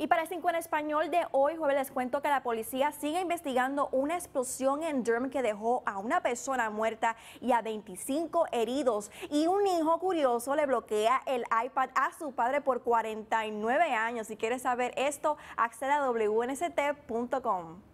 Y para 5 este en español de hoy, jueves, les cuento que la policía sigue investigando una explosión en Durham que dejó a una persona muerta y a 25 heridos. Y un hijo curioso le bloquea el iPad a su padre por 49 años. Si quieres saber esto, accede a wnst.com.